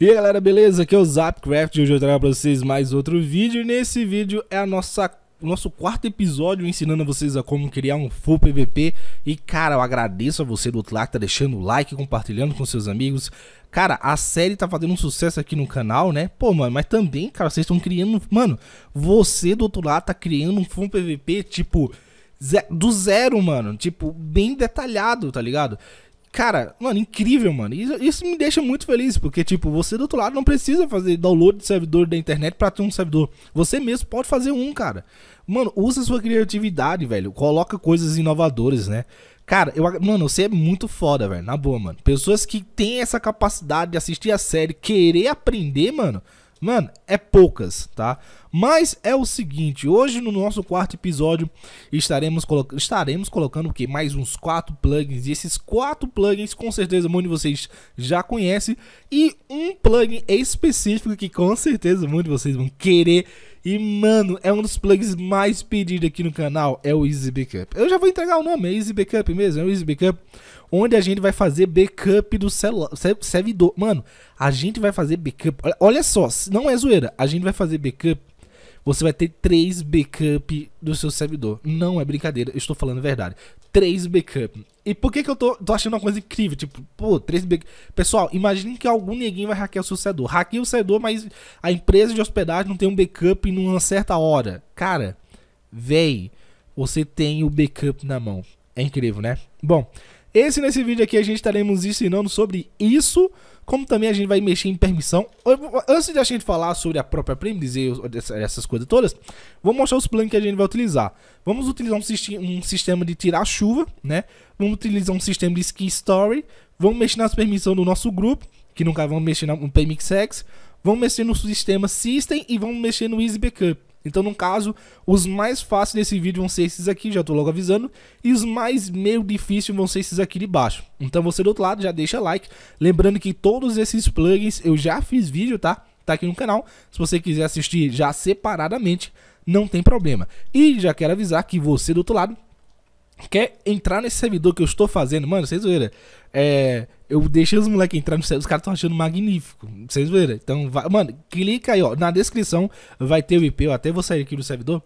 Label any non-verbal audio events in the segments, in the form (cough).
E aí galera, beleza? Aqui é o Zapcraft e hoje eu trago pra vocês mais outro vídeo. E nesse vídeo é a nossa nosso quarto episódio ensinando a vocês a como criar um full PVP. E cara, eu agradeço a você do outro lado que tá deixando o like, compartilhando com seus amigos. Cara, a série tá fazendo um sucesso aqui no canal, né? Pô, mano, mas também, cara, vocês estão criando. Mano, você do outro lado tá criando um full PVP, tipo. Do zero, mano. Tipo, bem detalhado, tá ligado? cara, mano, incrível, mano. Isso, isso, me deixa muito feliz, porque, tipo, você do outro lado não precisa fazer download de servidor da internet pra ter um servidor. Você mesmo pode fazer um, cara. Mano, usa sua criatividade, velho. Coloca coisas inovadoras, né? Cara, eu, mano, você é muito foda, velho. Na boa, mano. Pessoas que têm essa capacidade de assistir a série, querer aprender, mano. Mano, é poucas, tá? Mas é o seguinte, hoje no nosso quarto episódio estaremos, colo estaremos colocando o que? Mais uns quatro plugins. E esses quatro plugins, com certeza, muitos de vocês já conhecem E um plugin específico que com certeza muitos de vocês vão querer e, mano, é um dos plugins mais pedidos aqui no canal, é o Easy Backup. Eu já vou entregar o nome, é Easy Backup mesmo, é o Easy Backup. Onde a gente vai fazer backup do celular, servidor. Mano, a gente vai fazer backup, olha só, não é zoeira, a gente vai fazer backup você vai ter três backup do seu servidor. Não é brincadeira, eu estou falando a verdade três backup. E por que que eu tô, tô achando uma coisa incrível? Tipo, pô, três backup. Pessoal, imagine que algum neguinho vai hackear o seu servidor. Hackeia o servidor, mas a empresa de hospedagem não tem um backup uma certa hora. Cara, véi, você tem o backup na mão. É incrível, né? Bom, esse nesse vídeo aqui a gente estaremos ensinando sobre isso, como também a gente vai mexer em permissão. Antes de a gente falar sobre a própria Prime, dizer essas coisas todas, vou mostrar os planos que a gente vai utilizar. Vamos utilizar um, sistema de tirar chuva, né? Vamos utilizar um sistema de skin story. Vamos mexer nas permissões do nosso grupo, que nunca vamos mexer no PMXX. Vamos mexer no sistema System e vamos mexer no Easy Backup. Então, no caso, os mais fáceis desse vídeo vão ser esses aqui, já tô logo avisando, e os mais meio difíceis vão ser esses aqui de baixo. Então, você do outro lado já deixa like, lembrando que todos esses plugins eu já fiz vídeo, tá? Tá aqui no canal, se você quiser assistir já separadamente, não tem problema. E já quero avisar que você do outro lado quer entrar nesse servidor que eu estou fazendo, mano, vocês viram? É, eu deixei os moleques entrar no servidor, os caras estão achando magnífico, vocês viram? Então, vai, mano, clica aí, ó, na descrição vai ter o IP, eu até vou sair aqui do servidor.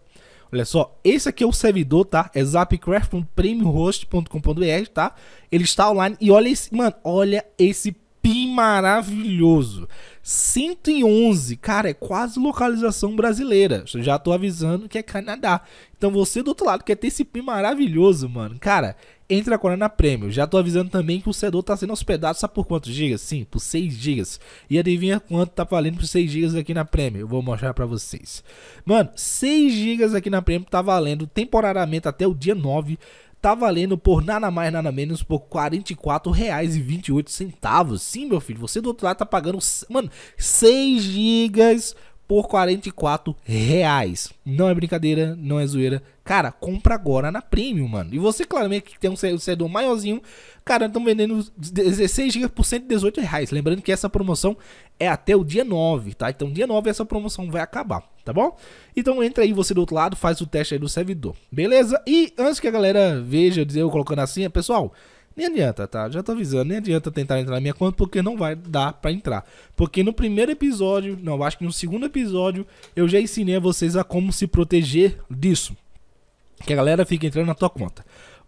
Olha só, esse aqui é o servidor, tá? É zapcraft.premiumhost.com.br, tá? Ele está online e olha esse, mano, olha esse PIN maravilhoso. 111, cara, é quase localização brasileira. Já tô avisando que é Canadá. Então você do outro lado quer é ter esse PIN maravilhoso, mano. Cara, entra agora na Premium. Já tô avisando também que o Cedor tá sendo hospedado, sabe por quantos gigas? Sim, por 6 gigas. E adivinha quanto tá valendo por 6 gigas aqui na Premium? Eu vou mostrar para vocês. Mano, 6 gigas aqui na Premium tá valendo temporariamente até o dia 9 tá valendo por nada mais, nada menos por R$ 44,28. Sim, meu filho, você do outro lado tá pagando, mano, 6 gigas por 44 reais. Não é brincadeira, não é zoeira. Cara, compra agora na Premium, mano. E você, claramente, que tem um servidor maiorzinho, cara, estão vendendo 16 GB por 118 reais. Lembrando que essa promoção é até o dia 9, tá? Então, dia 9 essa promoção vai acabar, tá bom? Então, entra aí você do outro lado, faz o teste aí do servidor, beleza? E antes que a galera veja, eu dizer eu colocando assim, pessoal... Nem adianta, tá? Já tô avisando, nem adianta tentar entrar na minha conta porque não vai dar para entrar. Porque no primeiro episódio, não, acho que no segundo episódio, eu já ensinei a vocês a como se proteger disso. Que a galera fica entrando na tua conta.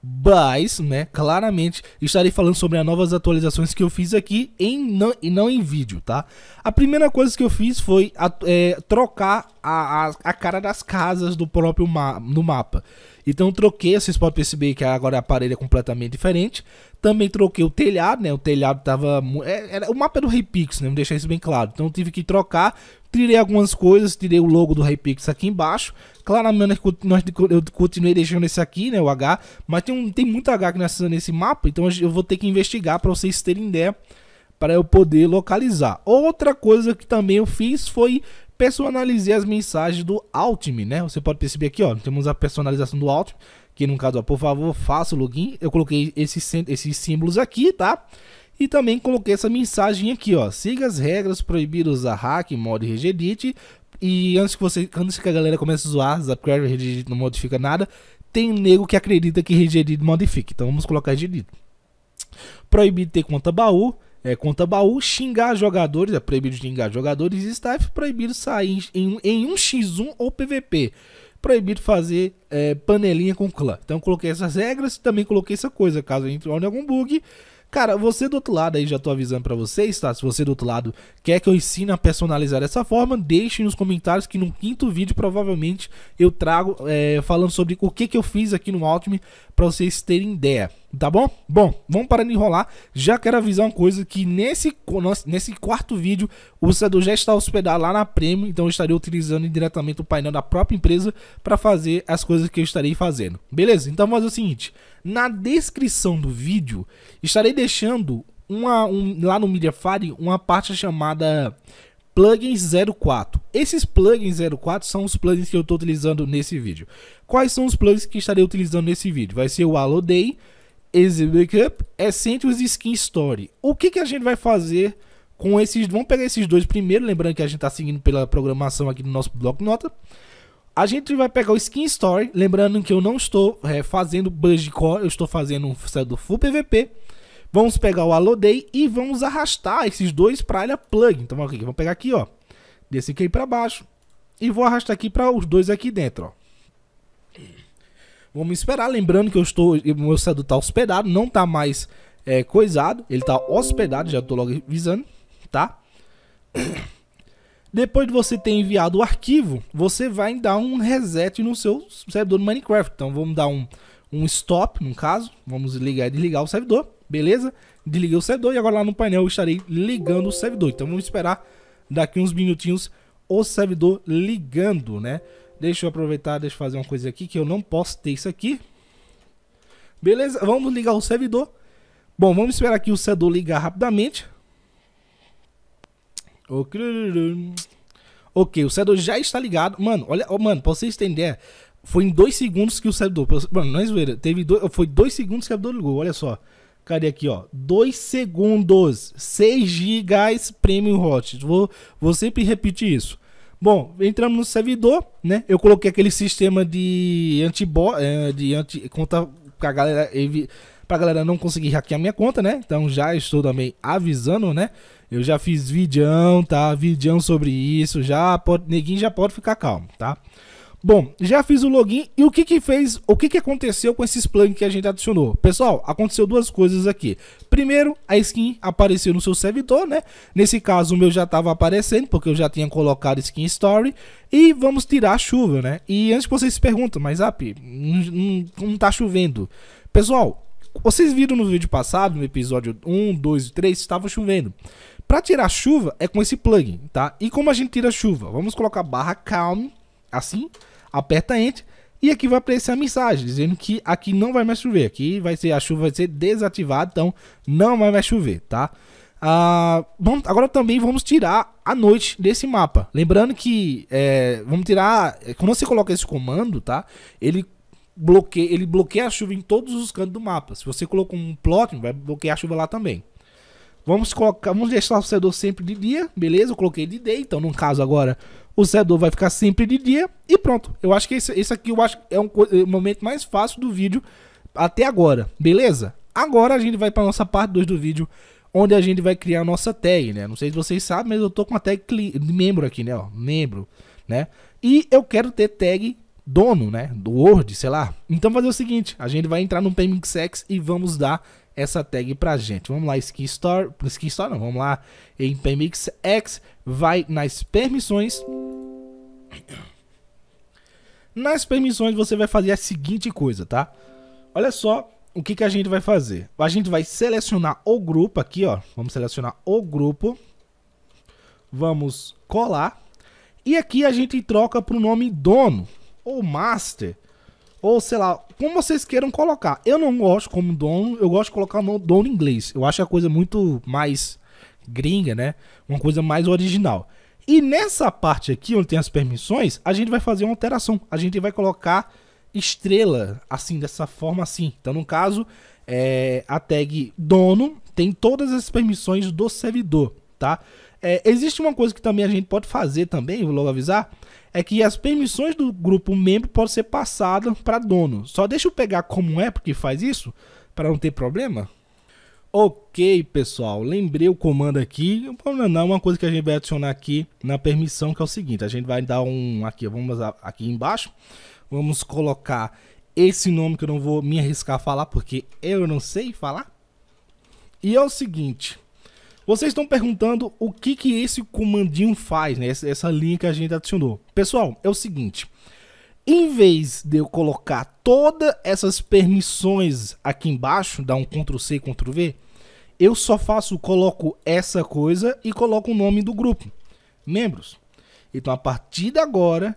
Mas, né, claramente estarei falando sobre as novas atualizações que eu fiz aqui em não, e não em vídeo, tá? A primeira coisa que eu fiz foi a, é, trocar a, a, a, cara das casas do próprio ma no mapa. Então troquei vocês podem perceber que agora a parede é completamente diferente. Também troquei o telhado, né? O telhado tava. É, era o mapa do Repix, né? Vou deixar isso bem claro. Então tive que trocar. Tirei algumas coisas, tirei o logo do Repix aqui embaixo. Claramente nós, eu continuei deixando esse aqui, né? O H. Mas tem, um, tem muito H aqui nessa, nesse mapa, então eu vou ter que investigar para vocês terem ideia para eu poder localizar. Outra coisa que também eu fiz foi personalizei as mensagens do Altme, né? Você pode perceber aqui, ó, temos a personalização do Altme, que no caso, ó, por favor, faça o login. Eu coloquei esses, esses símbolos aqui, tá? E também coloquei essa mensagem aqui, ó. Siga as regras proibidas usar hack, mod e regedit. E antes que você, antes que a galera comece a zoar, Zapquery regedit não modifica nada. Tem nego que acredita que regedit modifica. Então vamos colocar regedit. Proibido ter conta baú é, conta baú, xingar jogadores, é proibido xingar jogadores e staff, proibido sair em, em um x1 ou PVP. Proibido fazer é, panelinha com clã. Então coloquei essas regras, também coloquei essa coisa, caso entre em algum bug. Cara, você do outro lado aí, já tô avisando para vocês, tá? Se você do outro lado quer que eu ensine a personalizar dessa forma, deixe nos comentários que no quinto vídeo provavelmente eu trago é, falando sobre o que, que eu fiz aqui no Ultimate para vocês terem ideia. Tá bom? Bom, vamos parar de enrolar. Já quero avisar uma coisa: que nesse, nesse quarto vídeo, o Cedo já está hospedado lá na Premium, então eu estarei utilizando diretamente o painel da própria empresa para fazer as coisas que eu estarei fazendo. Beleza? Então vamos fazer o seguinte: na descrição do vídeo, estarei deixando uma, um, lá no Mediafire uma parte chamada plugin 04. Esses plugins 04 são os plugins que eu estou utilizando nesse vídeo. Quais são os plugins que estarei utilizando nesse vídeo? Vai ser o Alloday. Day Easy Backup, Essentials é e Skin Story. O que, que a gente vai fazer com esses... Vamos pegar esses dois primeiro, lembrando que a gente está seguindo pela programação aqui do nosso bloco nota. A gente vai pegar o Skin Story, lembrando que eu não estou é, fazendo Budge Core, eu estou fazendo um do Full PVP. Vamos pegar o Haloday e vamos arrastar esses dois para a Plug. Então vamos, aqui, vamos pegar aqui, ó. Desci aqui para baixo e vou arrastar aqui para os dois aqui dentro, ó. Vamos esperar, lembrando que eu estou, meu cedo tá hospedado, não tá mais é, coisado, ele tá hospedado, já tô logo avisando, tá? (coughs) Depois de você ter enviado o arquivo, você vai dar um reset no seu servidor do Minecraft. Então vamos dar um, um stop, no caso, vamos ligar e desligar o servidor, beleza? Desliguei o servidor e agora lá no painel eu estarei ligando o servidor. Então vamos esperar daqui uns minutinhos o servidor ligando, né? Deixa eu aproveitar, deixa eu fazer uma coisa aqui que eu não posso ter isso aqui. Beleza, vamos ligar o servidor. Bom, vamos esperar aqui o servidor ligar rapidamente. Ok, o servidor já está ligado. Mano, olha, oh, mano, pra vocês entender, foi em dois segundos que o servidor. Mano, não é zoeira. Teve dois, foi dois segundos que o servidor ligou, olha só. Cadê aqui, ó? 2 segundos. 6 GB Premium Hot. Vou, vou sempre repetir isso. Bom, entramos no servidor, né? Eu coloquei aquele sistema de anti-bot, eh, de anti conta pra galera pra galera não conseguir hackear minha conta, né? Então já estou também avisando, né? Eu já fiz vídeo, tá? Vidão sobre isso, já pode, neguinho já pode ficar calmo, tá? Bom, já fiz o login e o que que fez, o que que aconteceu com esses plugins que a gente adicionou? Pessoal, aconteceu duas coisas aqui. Primeiro, a skin apareceu no seu servidor, né? Nesse caso, o meu já estava aparecendo, porque eu já tinha colocado skin story. E vamos tirar a chuva, né? E antes que vocês se perguntem, mas Zap, não, não tá chovendo. Pessoal, vocês viram no vídeo passado, no episódio 1, 2 e 3, estava chovendo. Para tirar a chuva é com esse plugin, tá? E como a gente tira a chuva? Vamos colocar barra calm, assim aperta Enter e aqui vai aparecer a mensagem dizendo que aqui não vai mais chover, aqui vai ser a chuva vai ser desativada, então não vai mais chover, tá? Ah, bom, agora também vamos tirar a noite desse mapa. Lembrando que é, vamos tirar é, quando você coloca esse comando, tá? Ele bloqueia, ele bloqueia a chuva em todos os cantos do mapa. Se você colocou um plot, vai bloquear a chuva lá também. Vamos colocar, vamos deixar o servidor sempre de dia, beleza? Eu coloquei de day, então no caso agora o servidor vai ficar sempre de dia e pronto. Eu acho que esse, esse aqui eu acho é um, é momento mais fácil do vídeo até agora, beleza? Agora a gente vai para nossa parte 2 do vídeo, onde a gente vai criar a nossa tag, né? Não sei se vocês sabem, mas eu tô com a tag membro aqui, né, ó, membro, né? E eu quero ter tag dono, né, do Word, sei lá. Então fazer o seguinte, a gente vai entrar no PMXX e vamos dar essa tag pra gente. Vamos lá, Ski Store, Ski Store não, vamos lá em Pemix X, vai nas permissões. Nas permissões você vai fazer a seguinte coisa, tá? Olha só o que, que a gente vai fazer. A gente vai selecionar o grupo aqui, ó. Vamos selecionar o grupo. Vamos colar. E aqui a gente troca pro nome dono ou master ou sei lá, como vocês queiram colocar. Eu não gosto como dono, eu gosto de colocar o dono em inglês. Eu acho a coisa muito mais gringa, né? Uma coisa mais original. E nessa parte aqui, onde tem as permissões, a gente vai fazer uma alteração. A gente vai colocar estrela, assim, dessa forma assim. Então, no caso, é, a tag dono tem todas as permissões do servidor, tá? É, existe uma coisa que também a gente pode fazer também, vou logo avisar, é que as permissões do grupo membro podem ser passadas para dono. Só deixa eu pegar como é porque faz isso, para não ter problema. Ok, pessoal, lembrei o comando aqui. Não, uma coisa que a gente vai adicionar aqui na permissão que é o seguinte, a gente vai dar um aqui, vamos aqui embaixo, vamos colocar esse nome que eu não vou me arriscar a falar porque eu não sei falar. E é o seguinte, vocês estão perguntando o que, que esse comandinho faz, né? Essa, essa linha que a gente adicionou. Pessoal, é o seguinte. Em vez de eu colocar todas essas permissões aqui embaixo, dar um Ctrl C, Ctrl V, eu só faço, coloco essa coisa e coloco o nome do grupo, membros. Então, a partir de agora,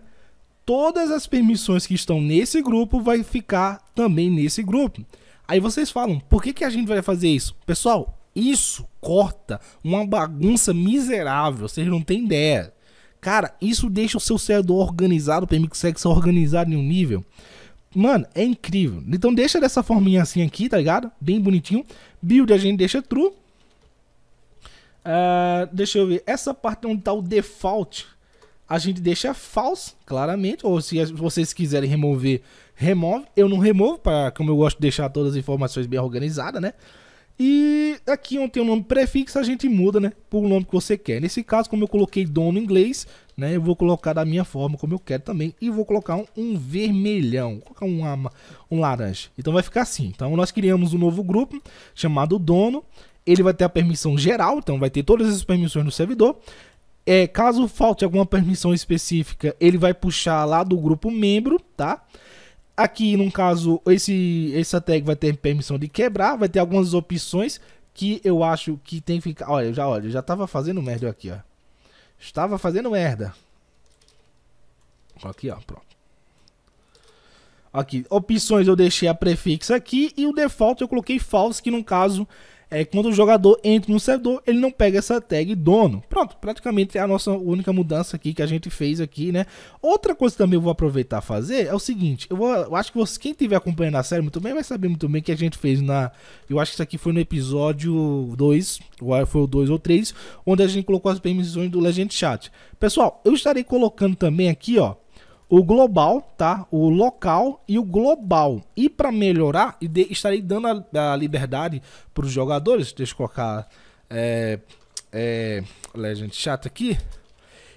todas as permissões que estão nesse grupo vai ficar também nesse grupo. Aí vocês falam, por que, que a gente vai fazer isso? Pessoal, isso corta uma bagunça miserável, vocês não têm ideia. Cara, isso deixa o seu servidor organizado, o PMX ser organizado em um nível. Mano, é incrível. Então deixa dessa forminha assim aqui, tá ligado? Bem bonitinho. Build a gente deixa true. Uh, deixa eu ver. Essa parte onde tá o default, a gente deixa false, claramente. Ou se vocês quiserem remover, remove. Eu não removo, pra, como eu gosto de deixar todas as informações bem organizadas, né? E aqui onde tem o um nome prefixo, a gente muda, né? Por um nome que você quer. Nesse caso, como eu coloquei dono inglês, né? Eu vou colocar da minha forma, como eu quero também. E vou colocar um, um vermelhão, vou colocar um, uma, um laranja. Então vai ficar assim. Então nós criamos um novo grupo chamado dono. Ele vai ter a permissão geral, então vai ter todas as permissões no servidor. É, caso falte alguma permissão específica, ele vai puxar lá do grupo membro, Tá? Aqui, num caso, esse, essa tag vai ter permissão de quebrar, vai ter algumas opções que eu acho que tem que ficar... Olha, já, olha, já tava fazendo merda aqui, ó. Estava fazendo merda. Aqui, ó, pronto. Aqui, opções eu deixei a prefixa aqui e o default eu coloquei false, que no caso é quando o jogador entra no servidor, ele não pega essa tag dono. Pronto, praticamente é a nossa única mudança aqui que a gente fez aqui, né? Outra coisa que também eu vou aproveitar fazer é o seguinte, eu, vou, eu acho que você, quem estiver acompanhando a série muito bem vai saber muito bem que a gente fez na, eu acho que isso aqui foi no episódio 2, ou foi o 2 ou 3, onde a gente colocou as permissões do Legend Chat. Pessoal, eu estarei colocando também aqui, ó, o global, tá? O local e o global. E para melhorar, e estarei dando a, a liberdade para os jogadores. Deixa eu colocar é, é, Legend Chat aqui.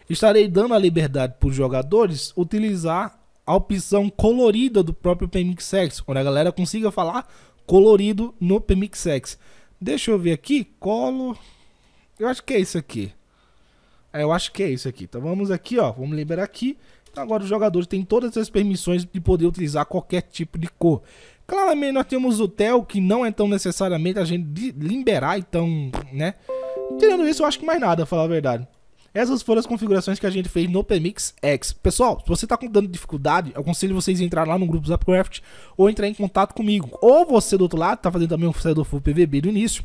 Estarei dando a liberdade para os jogadores utilizar a opção colorida do próprio PMXX, onde a galera consiga falar colorido no PMXX. Deixa eu ver aqui, colo... Eu acho que é isso aqui. É, eu acho que é isso aqui. Então vamos aqui, ó, vamos liberar aqui. Agora os jogadores têm todas as permissões de poder utilizar qualquer tipo de cor. Claramente nós temos o Theo, que não é tão necessariamente a gente liberar, então, né? Tirando isso, eu acho que mais nada, falar a verdade. Essas foram as configurações que a gente fez no Pemix X. Pessoal, se você está dando dificuldade, aconselho vocês a entrar lá no grupo ZapCraft ou entrar em contato comigo. Ou você do outro lado, está fazendo também um servidor full PVB do início.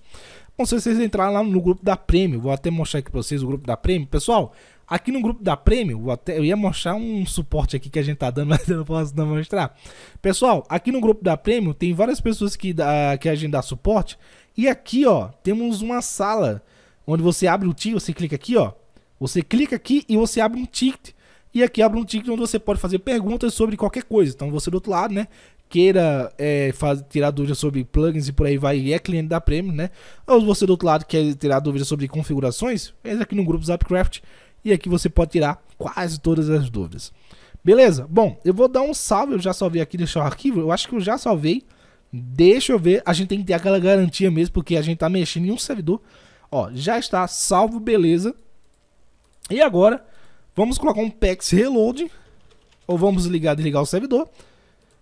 Aconselho vocês a entrar lá no grupo da Prêmio. Vou até mostrar aqui para vocês o grupo da Prêmio. Pessoal, Aqui no grupo da Prêmio, eu ia mostrar um suporte aqui que a gente tá dando, (laughs) mas eu não posso não mostrar. Pessoal, aqui no grupo da Prêmio tem várias pessoas que, dá, que a gente dá suporte. E aqui, ó, temos uma sala onde você abre o ticket, você clica aqui, ó. Você clica aqui e você abre um ticket. E aqui abre um ticket onde você pode fazer perguntas sobre qualquer coisa. Então você do outro lado, né? queira é, faz, tirar dúvidas sobre plugins e por aí vai e é cliente da Premium, né? Ou você do outro lado quer tirar dúvidas sobre configurações, entra aqui no grupo Zapcraft e aqui você pode tirar quase todas as dúvidas. Beleza? Bom, eu vou dar um salve, eu já salvei aqui, deixar o arquivo, eu acho que eu já salvei. Deixa eu ver, a gente tem que ter aquela garantia mesmo, porque a gente tá mexendo em um servidor. Ó, já está salvo, beleza. E agora, vamos colocar um PEX Reload, ou vamos ligar e desligar o servidor.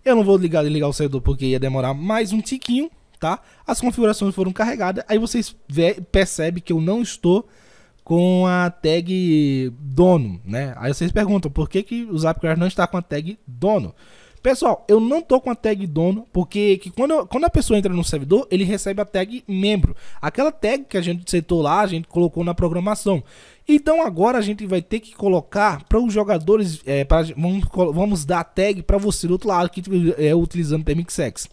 Eu não vou ligar e ligar o servidor porque ia demorar mais um tiquinho, tá? As configurações foram carregadas, aí vocês percebem que eu não estou com a tag dono, né? Aí vocês perguntam, por que, que o Zapcraft não está com a tag dono? Pessoal, eu não tô com a tag dono, porque que quando, quando a pessoa entra no servidor, ele recebe a tag membro. Aquela tag que a gente setou lá, a gente colocou na programação. Então agora a gente vai ter que colocar para os jogadores, é, pra, vamos, vamos dar a tag para você do outro lado que é utilizando o TMXX.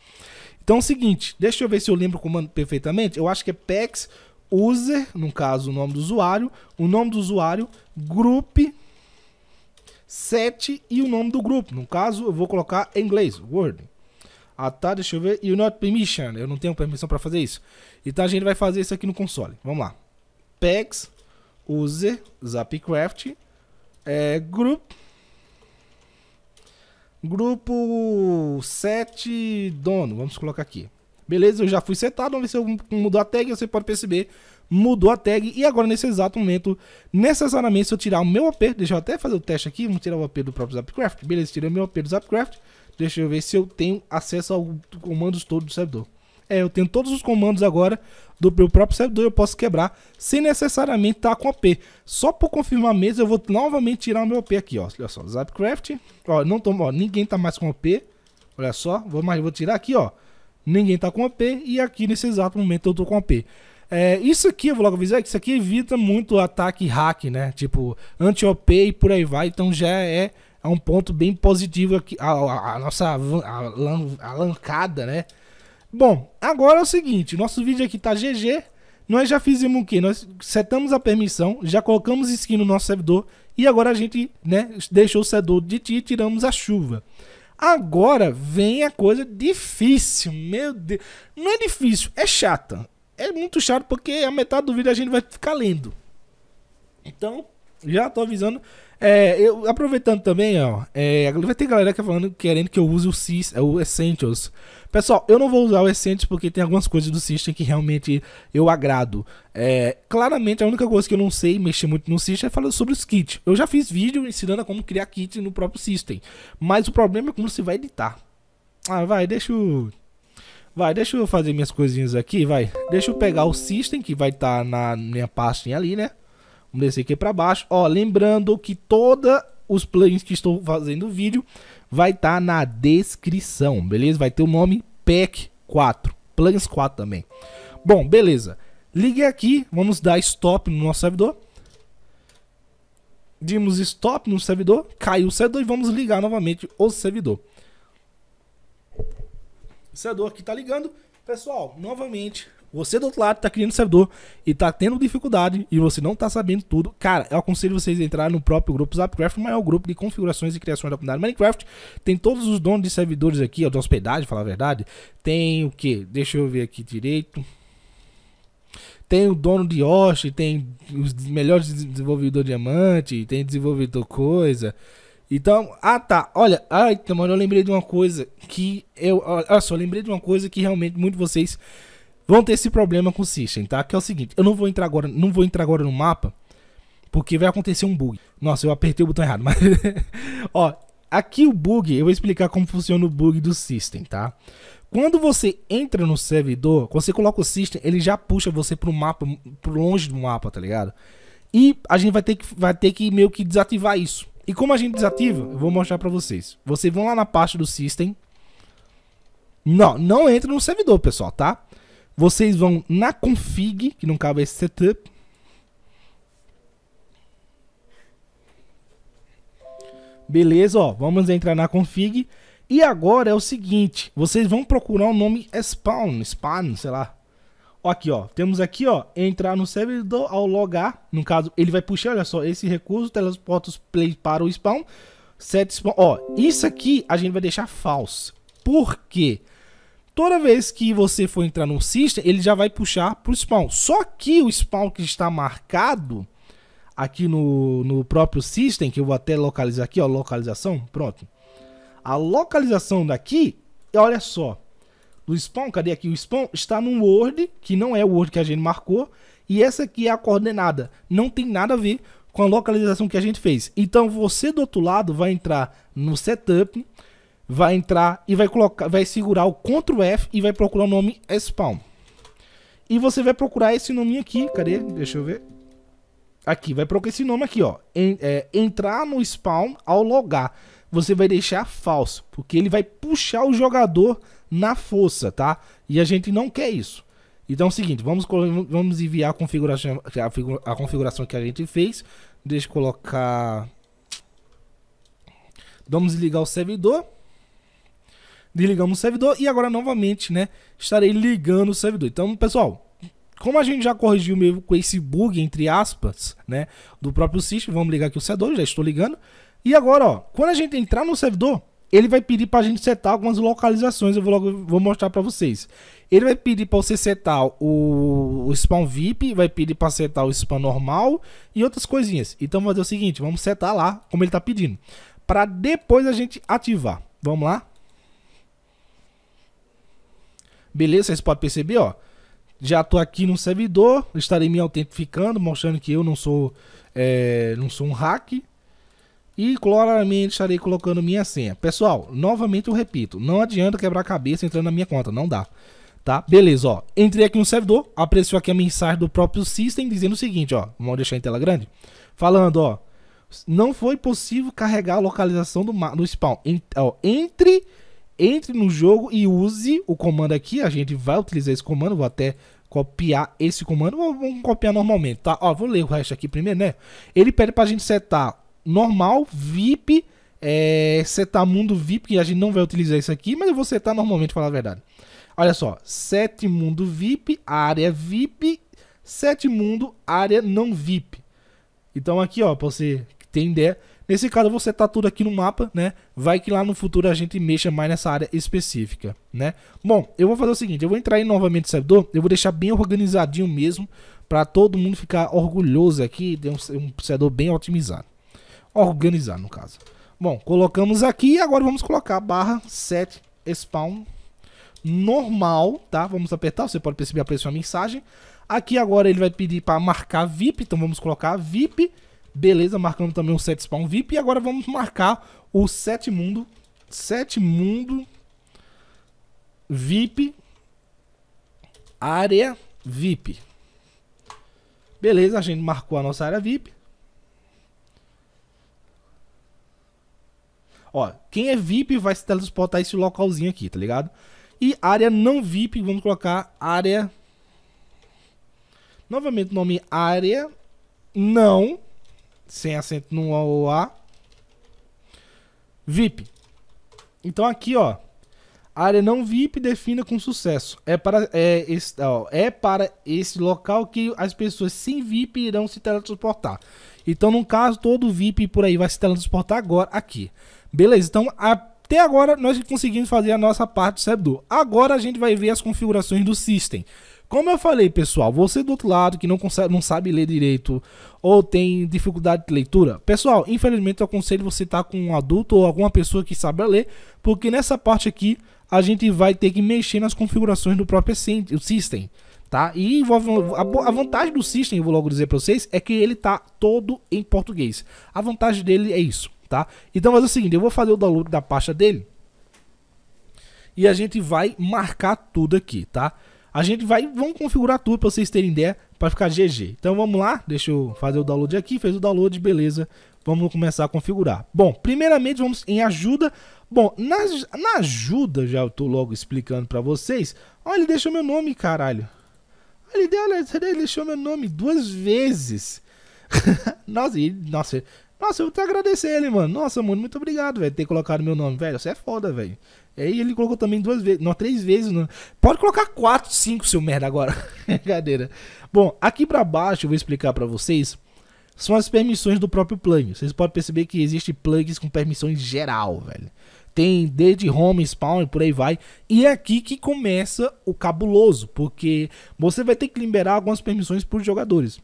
Então é o seguinte, deixa eu ver se eu lembro o comando perfeitamente. Eu acho que é pex user, no caso o nome do usuário, o nome do usuário, group, set e o nome do grupo. No caso, eu vou colocar em inglês, Word. Ah tá, deixa eu ver. You not permission. Eu não tenho permissão para fazer isso. Então a gente vai fazer isso aqui no console. Vamos lá. Pegs, user, Zapcraft, é, group, grupo set dono. Vamos colocar aqui. Beleza? Eu já fui setado, ver se eu mudou a tag, você pode perceber, mudou a tag. E agora, nesse exato momento, necessariamente, se eu tirar o meu AP, deixa eu até fazer o teste aqui, vamos tirar o AP do próprio Zapcraft. Beleza, tirei o meu AP do Zapcraft. Deixa eu ver se eu tenho acesso aos comandos todos do servidor. É, eu tenho todos os comandos agora do meu próprio servidor, eu posso quebrar sem necessariamente estar tá com AP. Só por confirmar mesmo, eu vou novamente tirar o meu AP aqui, ó. Olha só, Zapcraft. Ó, não tô, ó, ninguém tá mais com AP. Olha só, vou, mas vou tirar aqui, ó ninguém tá com AP, e aqui nesse exato momento eu tô com AP. É, isso aqui, eu vou logo avisar, que isso aqui evita muito ataque hack, né? Tipo, anti-OP e por aí vai, então já é, é um ponto bem positivo aqui, a, a, a nossa alancada, né? Bom, agora é o seguinte, nosso vídeo aqui tá GG, nós já fizemos o que? Nós setamos a permissão, já colocamos skin no nosso servidor e agora a gente né, deixou o servidor de ti e tiramos a chuva. Agora vem a coisa difícil, meu Deus. Não é difícil, é chata. É muito chato porque a metade do vídeo a gente vai ficar lendo. Então, já tô avisando é, eu, aproveitando também, ó, é, vai ter galera que tá falando, querendo que eu use o, CIS, é o Essentials. Pessoal, eu não vou usar o Essentials porque tem algumas coisas do System que realmente eu agrado. É, claramente, a única coisa que eu não sei mexer muito no System é falar sobre os kits. Eu já fiz vídeo ensinando a como criar kit no próprio System. Mas o problema é como você vai editar. Ah, vai, deixa eu... Vai, deixa eu fazer minhas coisinhas aqui, vai. Deixa eu pegar o System, que vai estar tá na minha pasta ali, né? Vamos descer aqui para baixo. Ó, lembrando que todos os plugins que estou fazendo o vídeo vai estar tá na descrição, beleza? Vai ter o nome PEC 4, plugins 4 também. Bom, beleza. Liguei aqui, vamos dar stop no nosso servidor. Dimos stop no servidor, caiu o servidor e vamos ligar novamente o servidor. O servidor aqui está ligando. Pessoal, novamente você do outro lado tá criando servidor e tá tendo dificuldade e você não tá sabendo tudo. Cara, eu aconselho vocês a entrar no próprio grupo Zapcraft, é o maior grupo de configurações e criações da comunidade Minecraft. Tem todos os donos de servidores aqui, ó, de hospedagem, falar a verdade. Tem o que? Deixa eu ver aqui direito tem o dono de Osh, tem os melhores desenvolvedor diamante, tem desenvolvedor coisa. Então, ah tá, olha, ai, mano, eu lembrei de uma coisa que eu, olha só, eu lembrei de uma coisa que realmente muito vocês vão ter esse problema com o System, tá? Que é o seguinte, eu não vou entrar agora, não vou entrar agora no mapa, porque vai acontecer um bug. Nossa, eu apertei o botão errado, mas... (laughs) Ó, aqui o bug, eu vou explicar como funciona o bug do System, tá? Quando você entra no servidor, quando você coloca o System, ele já puxa você pro mapa, pro longe do mapa, tá ligado? E a gente vai ter que, vai ter que meio que desativar isso. E como a gente desativa, eu vou mostrar pra vocês. Vocês vão lá na parte do System. Não, não entra no servidor, pessoal, tá? Vocês vão na config, que não cabe esse é setup. Beleza, ó, vamos entrar na config. E agora é o seguinte, vocês vão procurar o nome spawn, spawn, sei lá. Ó, aqui, ó, temos aqui, ó, entrar no servidor ao logar. No caso, ele vai puxar, olha só, esse recurso, teleporta os play para o spawn. Set spawn, ó, isso aqui a gente vai deixar falso. Por quê? Porque toda vez que você for entrar no system, ele já vai puxar para o spawn. Só que o spawn que está marcado aqui no, no próprio system, que eu vou até localizar aqui, ó, localização, pronto. A localização daqui, olha só, do spawn, cadê aqui o spawn? Está no Word, que não é o Word que a gente marcou, e essa aqui é a coordenada, não tem nada a ver com a localização que a gente fez. Então você do outro lado vai entrar no setup, vai entrar e vai colocar, vai segurar o Ctrl F e vai procurar o nome Spawn. E você vai procurar esse nome aqui, cadê? Deixa eu ver. Aqui, vai procurar esse nome aqui, ó. En, é, entrar no spawn ao logar. Você vai deixar falso, porque ele vai puxar o jogador na força, tá? E a gente não quer isso. Então é o seguinte, vamos, vamos enviar a configuração, a, a configuração que a gente fez. Deixa eu colocar... Vamos ligar o servidor desligamos o servidor e agora novamente, né, estarei ligando o servidor. Então, pessoal, como a gente já corrigiu mesmo com esse bug, entre aspas, né, do próprio system, vamos ligar aqui o C2, já estou ligando. E agora, ó, quando a gente entrar no servidor, ele vai pedir para a gente setar algumas localizações, eu vou, logo, vou mostrar para vocês. Ele vai pedir para você setar o, o spam VIP, vai pedir para setar o spam normal e outras coisinhas. Então, vamos fazer o seguinte, vamos setar lá como ele está pedindo, para depois a gente ativar. Vamos lá? Beleza? Vocês podem perceber, ó. Já tô aqui no servidor, estarei me autentificando, mostrando que eu não sou, é, não sou um hack. E claramente estarei colocando minha senha. Pessoal, novamente eu repito, não adianta quebrar cabeça entrando na minha conta, não dá. Tá? Beleza, ó. Entrei aqui no servidor, apareceu aqui a mensagem do próprio System dizendo o seguinte, ó. Vamos deixar em tela grande. Falando, ó. Não foi possível carregar a localização do, do spawn. Ent ó, entre entre no jogo e use o comando aqui. A gente vai utilizar esse comando, vou até copiar esse comando. Vamos copiar normalmente, tá? Ó, vou ler o resto aqui primeiro, né? Ele pede pra gente setar normal, VIP, é, setar mundo VIP, que a gente não vai utilizar isso aqui, mas eu vou setar normalmente, falar a verdade. Olha só, sete mundo VIP, área VIP, sete mundo, área não VIP. Então aqui, ó, pra você que tem ideia, Nesse caso, você tá tudo aqui no mapa, né? Vai que lá no futuro a gente mexa mais nessa área específica, né? Bom, eu vou fazer o seguinte, eu vou entrar aí novamente no servidor, eu vou deixar bem organizadinho mesmo, para todo mundo ficar orgulhoso aqui, ter um, um servidor bem otimizado. Organizado, no caso. Bom, colocamos aqui e agora vamos colocar barra set spawn normal, tá? Vamos apertar, você pode perceber, apareceu a mensagem. Aqui agora ele vai pedir para marcar VIP, então vamos colocar VIP. Beleza, marcamos também o set spawn VIP. E agora vamos marcar o set mundo. Set mundo VIP. Área VIP. Beleza, a gente marcou a nossa área VIP. Ó, quem é VIP vai se teleportar esse localzinho aqui, tá ligado? E área não VIP, vamos colocar área... Novamente o nome área não sem acento no A ou A. VIP. Então aqui, ó. Área não VIP defina com sucesso. É para, é, esse, ó, é para esse local que as pessoas sem VIP irão se teletransportar. Então, no caso, todo VIP por aí vai se teletransportar agora aqui. Beleza, então até agora nós conseguimos fazer a nossa parte do servidor. Agora a gente vai ver as configurações do System. Como eu falei, pessoal, você do outro lado que não, consegue, não sabe ler direito ou tem dificuldade de leitura, pessoal, infelizmente eu aconselho você estar tá com um adulto ou alguma pessoa que saiba ler, porque nessa parte aqui a gente vai ter que mexer nas configurações do próprio System, tá? E envolve a, a vantagem do System, eu vou logo dizer para vocês, é que ele tá todo em português. A vantagem dele é isso, tá? Então, faz é o seguinte, eu vou fazer o download da pasta dele e a gente vai marcar tudo aqui, tá? A gente vai, vamos configurar tudo para vocês terem ideia, para ficar GG. Então vamos lá, deixa eu fazer o download aqui, fez o download, beleza. Vamos começar a configurar. Bom, primeiramente vamos em ajuda. Bom, na, na ajuda, já eu tô logo explicando para vocês. Olha, ele deixou meu nome, caralho. Olha, ele deixou meu nome duas vezes. (laughs) nossa, ele, nossa, nossa, eu vou te agradecer ele, mano. Nossa, mano, muito obrigado, velho, ter colocado meu nome, velho. Você é foda, velho. Aí é, ele colocou também duas vezes, não, três vezes. Não. Né? Pode colocar quatro, cinco, seu merda, agora. (laughs) Brincadeira. Bom, aqui para baixo eu vou explicar para vocês. São as permissões do próprio plugin. Vocês podem perceber que existe plugins com permissões geral, velho. Tem desde home, spawn e por aí vai. E é aqui que começa o cabuloso, porque você vai ter que liberar algumas permissões os jogadores.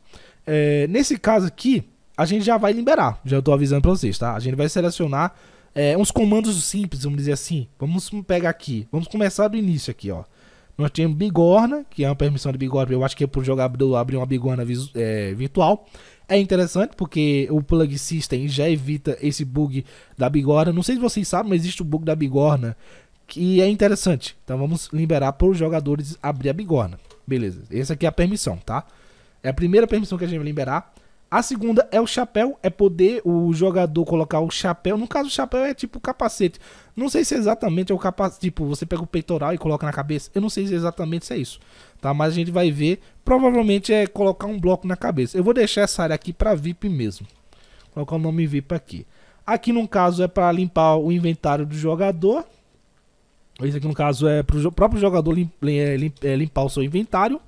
É, nesse caso aqui, a gente já vai liberar. Já estou avisando para vocês, tá? A gente vai selecionar é, uns comandos simples, vamos dizer assim. Vamos pegar aqui, vamos começar do início aqui, ó. Nós temos bigorna, que é uma permissão de bigorna, eu acho que é para o jogador abrir uma bigorna é, virtual. É interessante porque o plug system já evita esse bug da bigorna. Não sei se vocês sabem, mas existe o bug da bigorna que é interessante. Então vamos liberar para os jogadores abrir a bigorna. Beleza, essa aqui é a permissão, tá? É a primeira permissão que a gente vai liberar. A segunda é o chapéu, é poder o jogador colocar o chapéu. No caso, o chapéu é tipo capacete. Não sei se é exatamente é o capacete. Tipo, você pega o peitoral e coloca na cabeça. Eu não sei se é exatamente se é isso, tá? Mas a gente vai ver. Provavelmente é colocar um bloco na cabeça. Eu vou deixar essa área aqui para VIP mesmo. Vou colocar o nome VIP aqui. Aqui, no caso, é para limpar o inventário do jogador. Isso aqui, no caso, é para o próprio jogador é, limpar o seu inventário.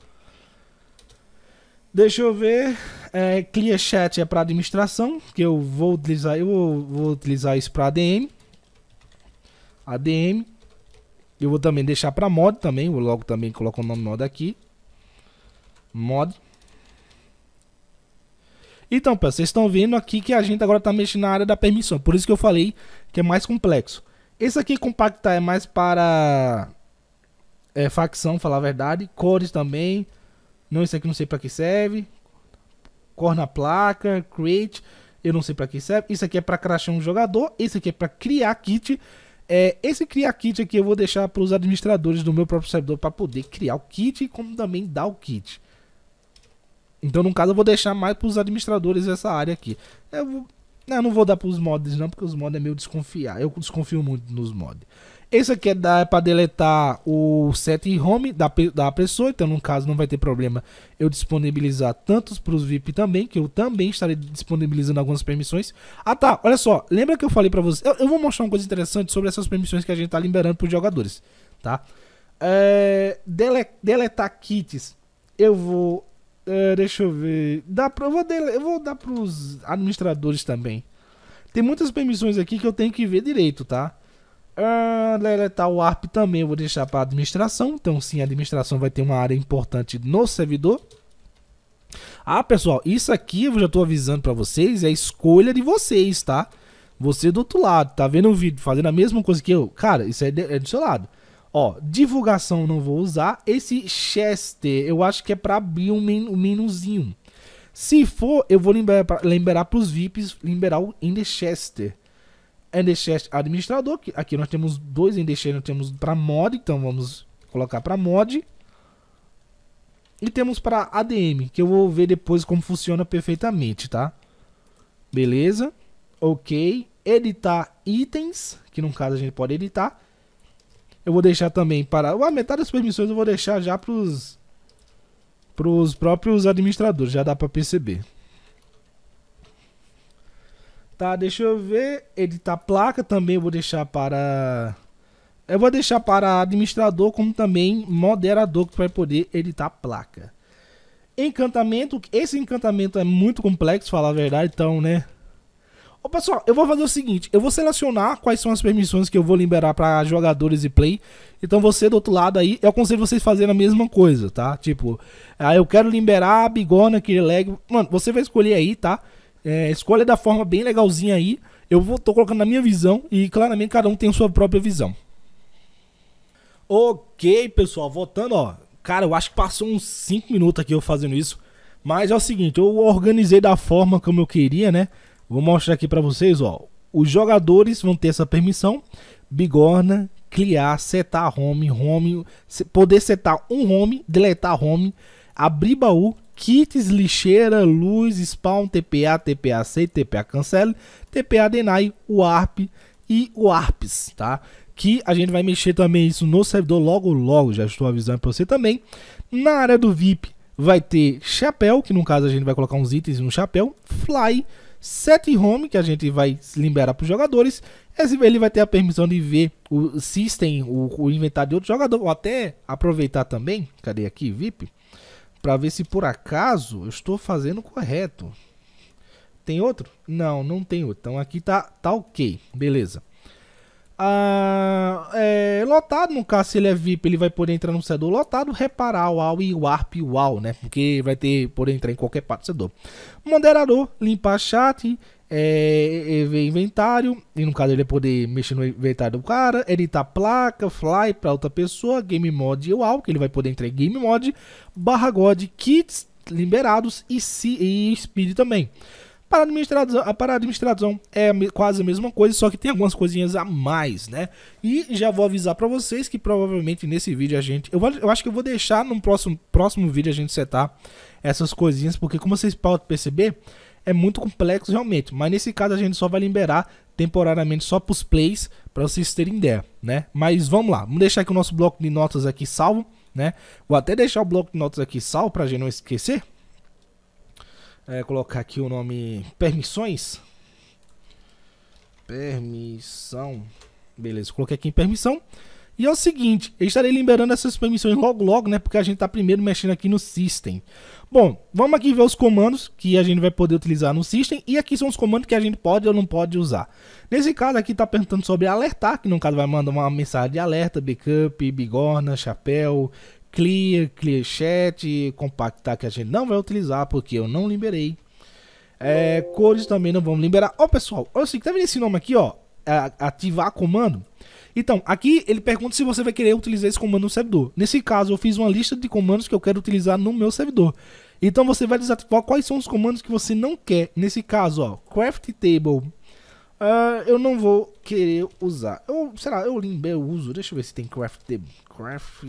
Deixa eu ver. É, clear chat é para administração, que eu vou utilizar, eu vou, vou utilizar isso para ADM. ADM. Eu vou também deixar para mod também, vou logo também colocar o nome mod aqui. Mod. Então, pessoal, vocês estão vendo aqui que a gente agora está mexendo na área da permissão. Por isso que eu falei que é mais complexo. Esse aqui compactar é mais para é, facção, falar a verdade. Cores também. Não, isso aqui não sei para que serve. Corna placa, create, eu não sei para que serve. Isso aqui é para crachar um jogador, isso aqui é para criar kit. É, esse criar kit aqui eu vou deixar para os administradores do meu próprio servidor para poder criar o kit e como também dar o kit. Então, no caso, eu vou deixar mais para os administradores essa área aqui. Eu, vou... eu não vou dar para os mods não, porque os mods é meio desconfiar. Eu desconfio muito nos mods. Esse aqui é, da, é para deletar o set home da, da pessoa, então no caso não vai ter problema eu disponibilizar tantos para os VIP também, que eu também estarei disponibilizando algumas permissões. Ah tá, olha só, lembra que eu falei para vocês, eu, eu, vou mostrar uma coisa interessante sobre essas permissões que a gente está liberando para os jogadores, tá? É, dele, deletar kits, eu vou, é, deixa eu ver, dá pra, eu, vou dele, eu vou dar para os administradores também. Tem muitas permissões aqui que eu tenho que ver direito, tá? Ah, tá o ARP também eu vou deixar para administração. Então, sim, a administração vai ter uma área importante no servidor. Ah, pessoal, isso aqui eu já estou avisando para vocês, é a escolha de vocês, tá? Você do outro lado, tá vendo o vídeo fazendo a mesma coisa que eu? Cara, isso é, de, é do seu lado. Ó, divulgação não vou usar. Esse Chester eu acho que é para abrir um, men um menuzinho. Se for, eu vou liberar, liberar para os VIPs, liberar o in Chester NDX administrador, que aqui nós temos dois NDX, nós temos para mod, então vamos colocar para mod. E temos para ADM, que eu vou ver depois como funciona perfeitamente, tá? Beleza? Ok. Editar itens, que no caso a gente pode editar. Eu vou deixar também para... a ah, metade das permissões eu vou deixar já para os... Para os próprios administradores, já dá para perceber. Tá, deixa eu ver. Editar placa também vou deixar para. Eu vou deixar para administrador, como também moderador, que vai poder editar placa. Encantamento. Esse encantamento é muito complexo, falar a verdade, então, né? Ô, pessoal, eu vou fazer o seguinte: eu vou selecionar quais são as permissões que eu vou liberar para jogadores e play. Então, você do outro lado aí, eu aconselho vocês fazerem a mesma coisa, tá? Tipo, ah, eu quero liberar a bigona, aquele lag. Mano, você vai escolher aí, tá? É, escolha da forma bem legalzinha aí. Eu vou, tô colocando na minha visão e claramente cada um tem sua própria visão. Ok, pessoal, voltando, ó. Cara, eu acho que passou uns 5 minutos aqui eu fazendo isso. Mas é o seguinte, eu organizei da forma como eu queria, né? Vou mostrar aqui para vocês, ó. Os jogadores vão ter essa permissão. Bigorna, criar, setar home, home, poder setar um home, deletar home, abrir baú kits, lixeira, luz, spawn, TPA, tpa TPAC, TPA cancel TPA deny, warp e warps, tá? Que a gente vai mexer também isso no servidor logo logo, já estou avisando para você também. Na área do VIP vai ter chapéu, que no caso a gente vai colocar uns itens no chapéu, fly, set home, que a gente vai liberar para os jogadores. Ele vai ter a permissão de ver o system, o, o inventário de outro jogador, ou até aproveitar também, cadê aqui, VIP? para ver se por acaso eu estou fazendo correto. Tem outro? Não, não tem outro. Então aqui tá, tá ok, beleza. Ah, é, é lotado, no caso, se ele é VIP, ele vai poder entrar no sedor lotado, reparar o AU e warp o AU, né? Porque vai ter poder entrar em qualquer parte do sedor. Moderador, limpar chat, é, é, é, ver inventário, e no caso ele é poder mexer no inventário do cara, editar placa, fly para outra pessoa, game mod e wow, que ele vai poder em game mod, barra god, kits liberados e, e speed também. Para administração, para administração é quase a mesma coisa, só que tem algumas coisinhas a mais, né? E já vou avisar para vocês que provavelmente nesse vídeo a gente... Eu, eu acho que eu vou deixar no próximo, próximo vídeo a gente setar essas coisinhas, porque como vocês podem perceber é muito complexo realmente, mas nesse caso a gente só vai liberar temporariamente só para os plays, para vocês terem ideia, né? Mas vamos lá, vamos deixar aqui o nosso bloco de notas aqui salvo, né? Vou até deixar o bloco de notas aqui salvo para a gente não esquecer. É, colocar aqui o nome permissões. Permissão. Beleza, coloquei aqui em permissão. E é o seguinte, eu estarei liberando essas permissões logo logo, né? Porque a gente está primeiro mexendo aqui no System. Bom, vamos aqui ver os comandos que a gente vai poder utilizar no System e aqui são os comandos que a gente pode ou não pode usar. Nesse caso aqui está perguntando sobre alertar, que no caso vai mandar uma mensagem de alerta, backup, bigorna, chapéu, clear, clear chat, compactar que a gente não vai utilizar porque eu não liberei. É, cores também não vamos liberar. Ó pessoal, olha assim, tá vendo esse nome aqui ó, ativar comando. Então, aqui ele pergunta se você vai querer utilizar esse comando no servidor. Nesse caso, eu fiz uma lista de comandos que eu quero utilizar no meu servidor. Então, você vai desativar quais são os comandos que você não quer. Nesse caso, ó, craft table. Uh, eu não vou querer usar. Eu, sei eu limbei, uso. Deixa eu ver se tem craft table. Craft...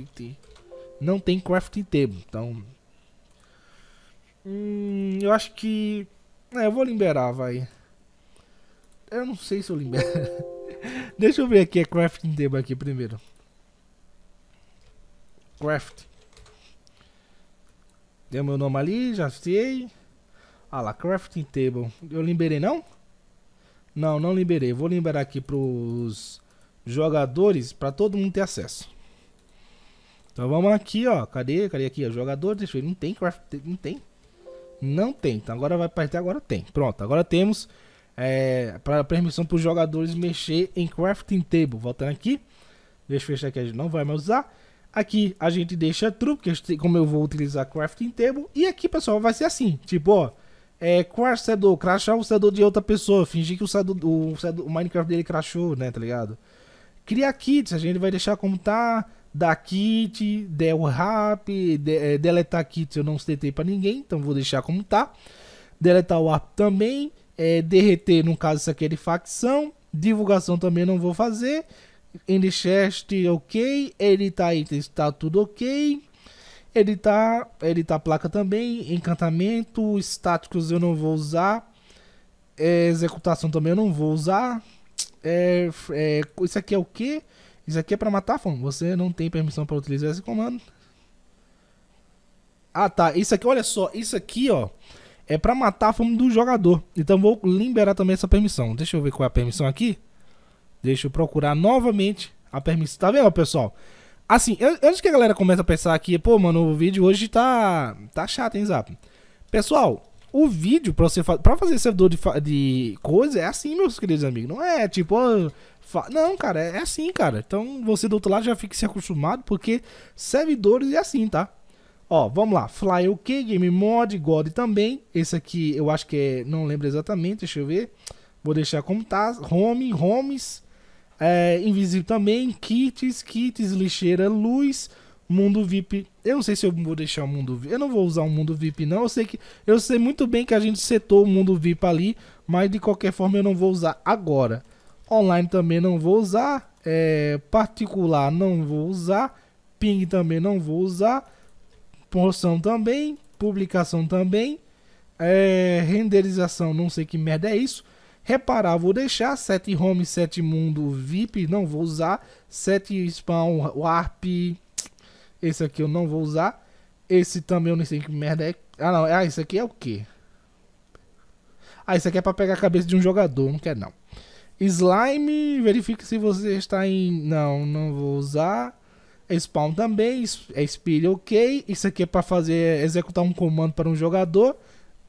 Não tem craft table, então... Hum, eu acho que... É, eu vou liberar, vai. Eu não sei se eu lembro. (laughs) Deixa eu ver aqui a é crafting table aqui primeiro. Craft. Deu meu nome ali, já sei. Ah lá, crafting table. Eu liberei não? Não, não liberei. Vou liberar aqui pros jogadores para todo mundo ter acesso. Então vamos aqui, ó. Cadê? Cadê aqui? Ó, jogador, deixa eu ver. Não tem craft, não tem. Não tem. Então agora vai partir agora tem. Pronto, agora temos é, para permissão para os jogadores mexer em crafting table. Voltando aqui, deixa eu fechar aqui, a gente não vai mais usar. Aqui a gente deixa true, porque como eu vou utilizar crafting table. E aqui, pessoal, vai ser assim, tipo, ó, é, do crashar o sedor de outra pessoa, fingir que o, sedor, o, o, Minecraft dele crashou, né, tá ligado? Criar kits, a gente vai deixar como tá, dar kit, der o rap, de, é, deletar kits eu não citei para ninguém, então vou deixar como tá. Deletar o ar também, é, derreter, no caso, isso aqui é de facção. Divulgação também não vou fazer. Endchest, ok. Editar tá itens, tá tudo ok. Editar, tá, editar tá placa também. Encantamento, estáticos eu não vou usar. É, executação também eu não vou usar. É, é, isso aqui é o que? Isso aqui é para matar fã. Você não tem permissão para utilizar esse comando. Ah tá, isso aqui, olha só, isso aqui ó é para matar a fome do jogador. Então vou liberar também essa permissão. Deixa eu ver qual é a permissão aqui. Deixa eu procurar novamente a permissão. Tá vendo, pessoal? Assim, antes que a galera comece a pensar aqui, pô, mano, o vídeo hoje tá tá chato, hein, Zap? Pessoal, o vídeo para você fa pra fazer servidor de, fa de coisa é assim, meus queridos amigos. Não é tipo, oh, não, cara, é, é assim, cara. Então você do outro lado já fica se acostumado, porque servidores é assim, tá? Ó, vamos lá. Fly OK, Game Mod, God também. Esse aqui eu acho que é. Não lembro exatamente, deixa eu ver. Vou deixar como tá. Home, Homes. É, invisível também. Kits, Kits, lixeira, luz. Mundo VIP. Eu não sei se eu vou deixar o mundo VIP. Eu não vou usar o mundo VIP, não. Eu sei que. Eu sei muito bem que a gente setou o mundo VIP ali. Mas de qualquer forma eu não vou usar agora. Online também não vou usar. É, particular não vou usar. Ping também não vou usar promoção também, publicação também, é, renderização, não sei que merda é isso. Reparar, vou deixar. 7 home, 7 mundo VIP, não vou usar. 7 spawn, warp. Esse aqui eu não vou usar. Esse também eu não sei que merda é. Ah, não. Ah, isso aqui é o quê? Ah, isso aqui é pra pegar a cabeça de um jogador. Não quer não. Slime, verifique se você está em... Não, não vou usar. Spawn também, espelho, é ok. Isso aqui é para fazer, executar um comando para um jogador.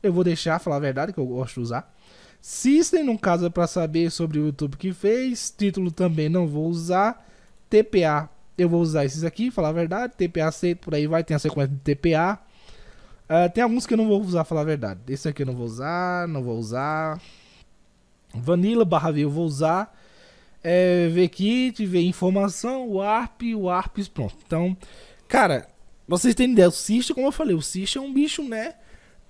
Eu vou deixar, falar a verdade, que eu gosto de usar. System, no caso, é para saber sobre o YouTube que fez. Título também não vou usar. TPA, eu vou usar esses aqui, falar a verdade. TPA aceito, por aí vai, tem a sequência de TPA. Uh, ah, tem alguns que eu não vou usar, falar a verdade. Esse aqui eu não vou usar, não vou usar. Vanilla barra V eu vou usar é, kit, ver informação, o ARP, o ARP, pronto. Então, cara, vocês têm ideia, o Sist, como eu falei, o Sist é um bicho, né?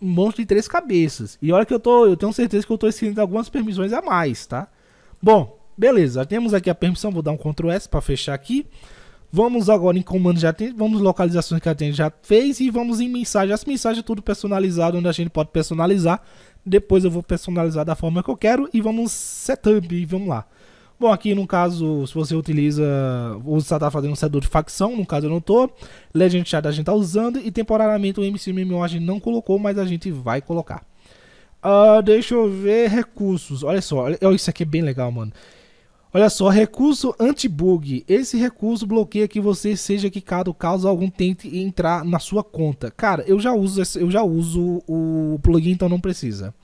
Um monstro de três cabeças. E olha que eu tô, eu tenho certeza que eu tô escrevendo algumas permissões a mais, tá? Bom, beleza, temos aqui a permissão, vou dar um Ctrl S para fechar aqui. Vamos agora em comando já tem, vamos localizações que a gente já fez e vamos em mensagem. As mensagens tudo personalizado, onde a gente pode personalizar. Depois eu vou personalizar da forma que eu quero e vamos setup e vamos lá. Bom, aqui no caso, se você utiliza, você está fazendo um servidor de facção, no caso eu não tô. Legend Chat a gente está usando e temporariamente o MCMMO a gente não colocou, mas a gente vai colocar. Uh, deixa eu ver recursos. Olha só, olha, isso aqui é bem legal, mano. Olha só, recurso anti-bug. Esse recurso bloqueia que você seja quicado caso algum tente entrar na sua conta. Cara, eu já uso, eu já uso o plugin, então não precisa.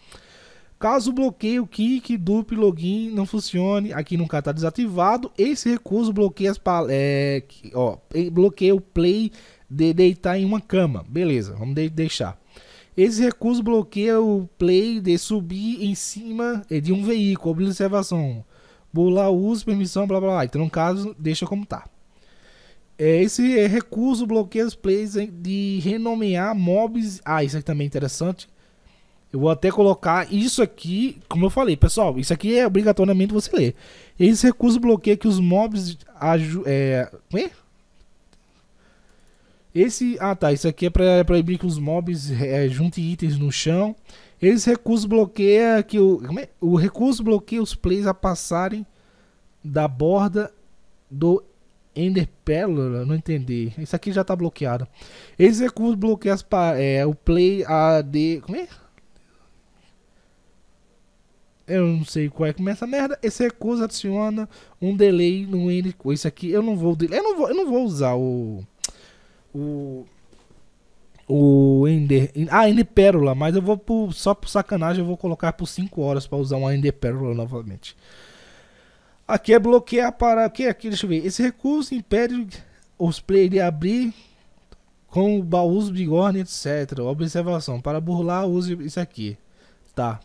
Caso o kick, dupe, login não funcione, aqui nunca está desativado, esse recurso bloqueia, as é, ó, bloqueia o play de deitar em uma cama. Beleza, vamos de deixar. Esse recurso bloqueia o play de subir em cima é, de um veículo, observação. Bula uso, permissão, blá blá blá. Então, no caso, deixa como está. É, esse é, recurso bloqueia os plays de renomear mobs. Ah, isso aqui também é interessante eu vou até colocar isso aqui, como eu falei, pessoal, isso aqui é obrigatoriamente você ler. Esse recurso bloqueia que os mobs é, é? Esse, ah tá, isso aqui é para é proibir que os mobs é, juntem itens no chão. Esse recurso bloqueia que o é? o recurso bloqueia os players a passarem da borda do Ender não entendi. Isso aqui já tá bloqueado. Esse recurso bloqueia as, é, o play a de como é? eu não sei qual é que começa a merda, esse recurso adiciona um delay no N. Isso aqui eu não vou. Eu não vou, eu não vou usar o. O. O Ender. Ah, Ender Pérola, mas eu vou por, só por sacanagem, eu vou colocar por 5 horas para usar uma Ender Pérola novamente. Aqui é bloquear para. Aqui, aqui, deixa eu ver. Esse recurso impede os players de abrir com baús, bigorna, etc. Observação: para burlar, use isso aqui. Tá,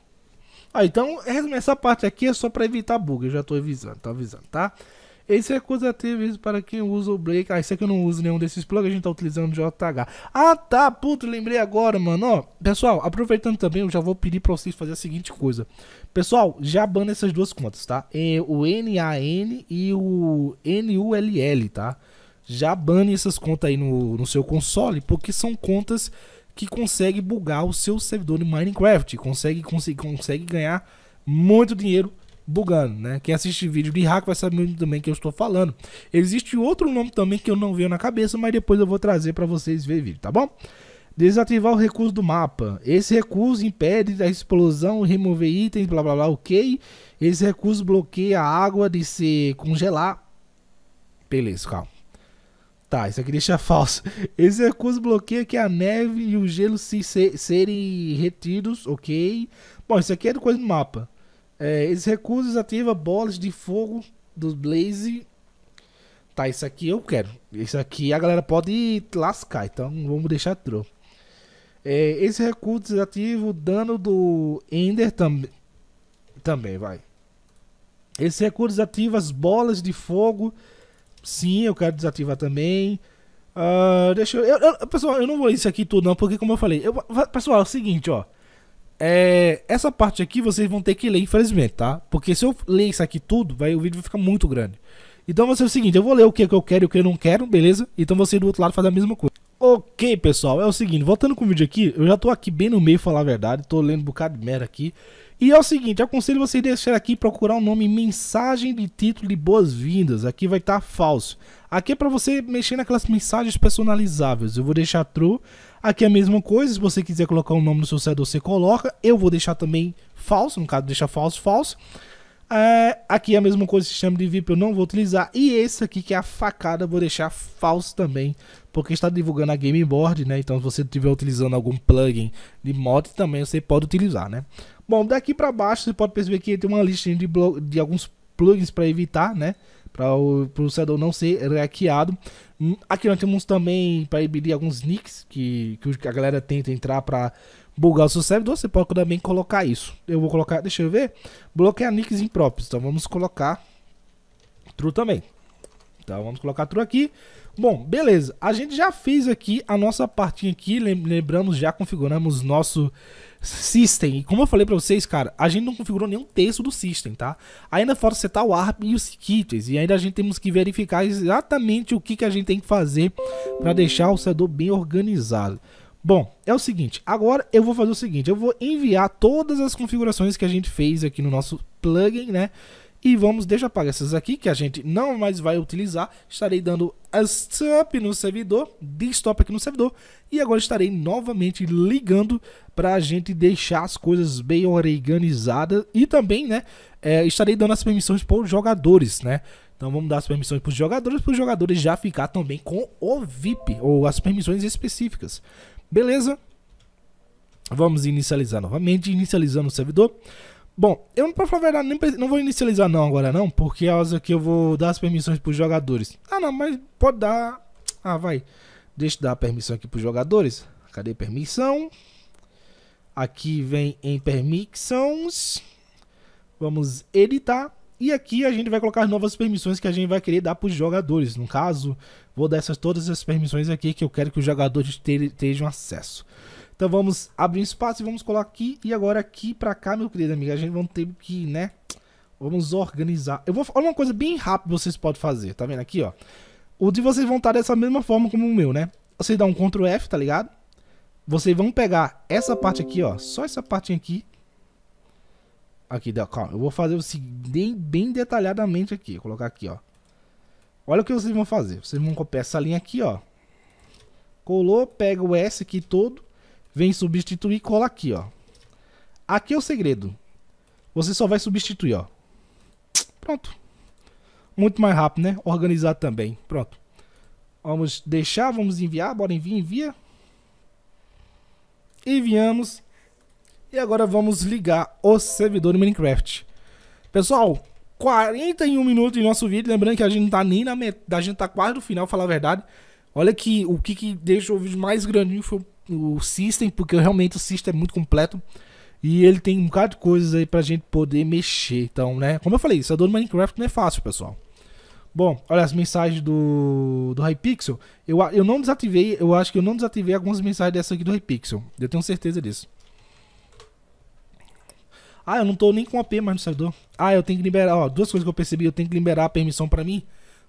ah, então essa parte aqui é só para evitar bug, eu já estou avisando, tô avisando, tá? Esse é acusativo para quem usa o break. Ah, isso aqui eu não uso nenhum desses plugins, a gente tá utilizando JH. Ah, tá, Puto, lembrei agora, mano. Ó, pessoal, aproveitando também, eu já vou pedir para vocês fazer a seguinte coisa. Pessoal, já bana essas duas contas, tá? É o NAN e o NULL, tá? Já bane essas contas aí no, no seu console, porque são contas que consegue bugar o seu servidor de Minecraft, consegue, consegue, consegue ganhar muito dinheiro bugando, né? Quem assiste vídeo de hack vai saber também que eu estou falando. Existe outro nome também que eu não vejo na cabeça, mas depois eu vou trazer para vocês ver vídeo, tá bom? Desativar o recurso do mapa. Esse recurso impede a explosão, remover itens, blá blá blá, ok. Esse recurso bloqueia a água de se congelar. Beleza, calma. Tá, isso aqui deixa falso. (laughs) Esse recurso bloqueia que a neve e o gelo se, se serem retidos, ok? Bom, isso aqui é do coisa do mapa. É, esses recursos ativa bolas de fogo dos Blaze. Tá, isso aqui eu quero. Isso aqui a galera pode lascar, então vamos deixar true. É, esse recurso desativa o dano do Ender também. Também, vai. Esse recurso desativa as bolas de fogo Sim, eu quero desativar também. Uh, deixa eu, eu, eu, Pessoal, eu não vou isso aqui tudo, não, porque como eu falei. Eu, pessoal, é o seguinte, ó. É, essa parte aqui vocês vão ter que ler, infelizmente, tá? Porque se eu ler isso aqui tudo, vai, o vídeo vai ficar muito grande. Então vai ser o seguinte, eu vou ler o que, que eu quero e o que eu não quero, beleza? Então você do outro lado faz a mesma coisa. Ok, pessoal, é o seguinte, voltando com o vídeo aqui, eu já tô aqui bem no meio, falar a verdade, tô lendo um bocado de merda aqui. E é o seguinte, aconselho vocês deixar aqui procurar o um nome mensagem de título de boas-vindas. Aqui vai estar tá falso. Aqui é para você mexer naquelas mensagens personalizáveis. Eu vou deixar true. Aqui é a mesma coisa, se você quiser colocar o um nome no seu servidor, você coloca. Eu vou deixar também falso, no caso deixar falso, falso. É, aqui é a mesma coisa, chama de VIP eu não vou utilizar. E esse aqui que é a facada, vou deixar falso também, porque está divulgando a Game Board, né? Então se você estiver utilizando algum plugin de mod também, você pode utilizar, né? Bom, daqui para baixo você pode perceber que tem uma lista de, de alguns plugins para evitar, né? Para o processador não ser hackeado. Hum, aqui nós temos também para impedir alguns nicks que, que a galera tenta entrar para bugar o seu servidor, você pode também colocar isso. Eu vou colocar, deixa eu ver, bloquear nicks impróprios. Então vamos colocar true também. Então vamos colocar true aqui. Bom, beleza. A gente já fez aqui a nossa partinha aqui, lembramos, já configuramos nosso system. E como eu falei para vocês, cara, a gente não configurou nenhum terço do system, tá? Ainda fora setar o ARP e os kits. E ainda a gente temos que verificar exatamente o que, que a gente tem que fazer para deixar o servidor bem organizado. Bom, é o seguinte, agora eu vou fazer o seguinte, eu vou enviar todas as configurações que a gente fez aqui no nosso plugin, né? E vamos, deixa eu apagar essas aqui que a gente não mais vai utilizar. Estarei dando a stop no servidor, stop aqui no servidor. E agora estarei novamente ligando para a gente deixar as coisas bem organizadas. E também, né, é, estarei dando as permissões para os jogadores, né? Então vamos dar as permissões para os jogadores, para os jogadores já ficar também com o VIP, ou as permissões específicas. Beleza? Vamos inicializar novamente, inicializando o servidor. Bom, eu para falar a verdade nem não vou inicializar não agora não, porque é que eu vou dar as permissões para os jogadores. Ah não, mas pode dar. Ah, vai. Deixa eu dar a permissão aqui para os jogadores. Cadê permissão? Aqui vem em permissões. Vamos editar. E aqui a gente vai colocar as novas permissões que a gente vai querer dar para os jogadores. No caso, vou dar essas, todas as permissões aqui que eu quero que os jogadores tenham acesso. Então vamos abrir um espaço e vamos colocar aqui. E agora aqui para cá, meu querido amigo, a gente vai ter que, né? Vamos organizar. Eu vou falar uma coisa bem rápida vocês podem fazer. Tá vendo aqui, ó? O de vocês vão estar dessa mesma forma como o meu, né? Você dá um Ctrl F, tá ligado? Vocês vão pegar essa parte aqui, ó. Só essa parte aqui. Aqui, calma. Eu vou fazer o seguinte, bem detalhadamente aqui. Vou colocar aqui, ó. Olha o que vocês vão fazer. Vocês vão copiar essa linha aqui, ó. Colou, pega o S aqui todo, vem substituir e cola aqui, ó. Aqui é o segredo. Você só vai substituir, ó. Pronto. Muito mais rápido, né? Organizar também. Pronto. Vamos deixar, vamos enviar. Bora enviar, envia. Enviamos. E agora vamos ligar o servidor Minecraft. Pessoal, 41 minutos do nosso vídeo. Lembrando que a gente não tá nem na metade, a gente tá quase no final, falar a verdade. Olha que o que, que deixou o vídeo mais grandinho foi o System, porque realmente o System é muito completo. E ele tem um bocado de coisas aí pra gente poder mexer. Então, né? Como eu falei, isso é do Minecraft não é fácil, pessoal. Bom, olha as mensagens do, do Hypixel. Eu, eu não desativei, eu acho que eu não desativei algumas mensagens dessa aqui do Hypixel. Eu tenho certeza disso. Ah, eu não tô nem com AP mais no servidor. Ah, eu tenho que liberar. Ó, duas coisas que eu percebi. Eu tenho que liberar a permissão pra mim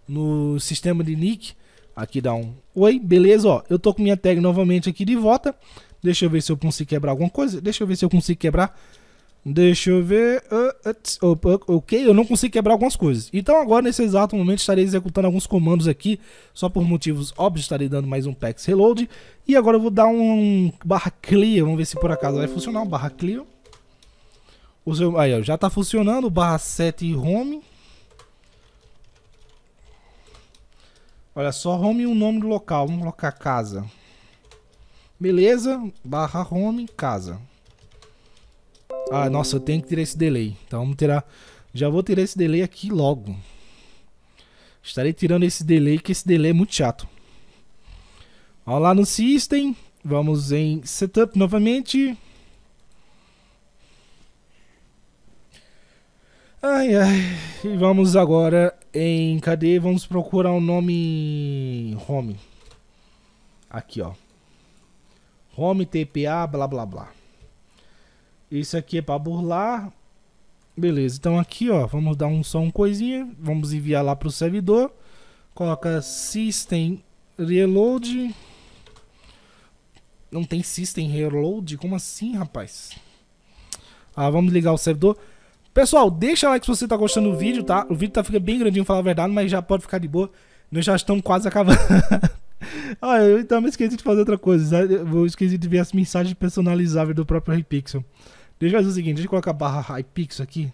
no sistema de nick. Aqui dá um oi, beleza, ó. Eu tô com minha tag novamente aqui de volta. Deixa eu ver se eu consigo quebrar alguma coisa. Deixa eu ver se eu consigo quebrar. Deixa eu ver. Uh, uh, ok, eu não consigo quebrar algumas coisas. Então agora, nesse exato momento, estarei executando alguns comandos aqui. Só por motivos óbvios, estarei dando mais um PEX Reload. E agora eu vou dar um barra clear. Vamos ver se por acaso vai funcionar. Um barra clear. O seu, aí, ó, já tá funcionando. Barra 7 home. Olha só, home e o nome do local. Vamos colocar casa. Beleza, barra home, casa. Ah, nossa, eu tenho que tirar esse delay. Então vamos tirar... Já vou tirar esse delay aqui logo. Estarei tirando esse delay, que esse delay é muito chato. Olha lá no System. Vamos em Setup novamente. Ai, ai. E vamos agora em. Cadê? Vamos procurar o um nome. Home. Aqui, ó. Home, TPA, blá blá blá. Isso aqui é pra burlar. Beleza, então aqui, ó. Vamos dar um só um coisinha. Vamos enviar lá pro servidor. Coloca System Reload. Não tem System Reload? Como assim, rapaz? Ah, vamos ligar o servidor. Pessoal, deixa like se você tá gostando do vídeo, tá? O vídeo tá ficando bem grandinho, falar a verdade, mas já pode ficar de boa. Nós já estamos quase acabando. (laughs) ah, eu também então me esqueci de fazer outra coisa. Eu esqueci de ver as mensagens personalizáveis do próprio Hypixel. Deixa eu fazer o seguinte, deixa eu colocar a barra Hypixel aqui.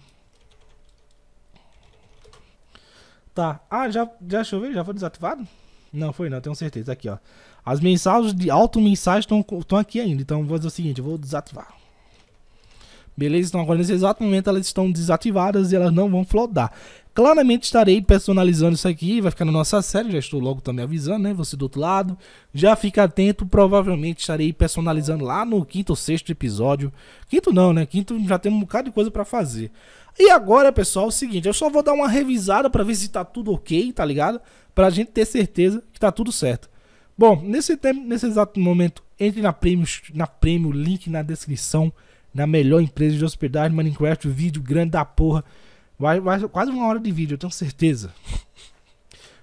Tá. Ah, já, já deixa eu ver, já foi desativado? Não, foi não, tenho certeza. Aqui, ó. As mensagens de auto-mensagem estão aqui ainda. Então, vou fazer o seguinte, eu vou desativar. Beleza? Então agora nesse exato momento elas estão desativadas e elas não vão flodar. Claramente estarei personalizando isso aqui, vai ficar na nossa série, já estou logo também avisando, né? Você do outro lado, já fica atento, provavelmente estarei personalizando lá no quinto ou sexto episódio. Quinto não, né? Quinto já tem um bocado de coisa para fazer. E agora, pessoal, é o seguinte, eu só vou dar uma revisada para ver se tá tudo ok, tá ligado? Pra gente ter certeza que tá tudo certo. Bom, nesse, tempo, nesse exato momento, entre na Premium, na Premium, link na descrição na melhor empresa de hospedagem Minecraft, o vídeo grande da porra. Vai, vai quase uma hora de vídeo, eu tenho certeza.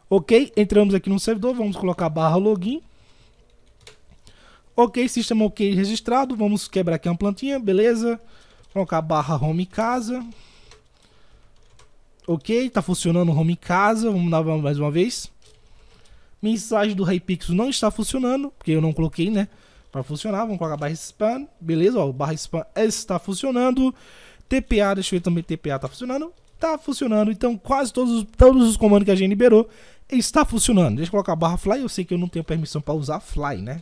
ok, entramos aqui no servidor, vamos colocar barra login. Ok, sistema ok registrado, vamos quebrar aqui uma plantinha, beleza. Colocar barra home casa. Ok, tá funcionando home casa, vamos dar mais uma vez. Mensagem do Hypixel não está funcionando, porque eu não coloquei, né? para funcionar. Vamos colocar barra spam, beleza? Ó, o barra spam está funcionando. TPA, deixa eu ver também, TPA está funcionando. Está funcionando, então quase todos, todos os comandos que a gente liberou está funcionando. Deixa eu colocar a barra fly, eu sei que eu não tenho permissão para usar fly, né?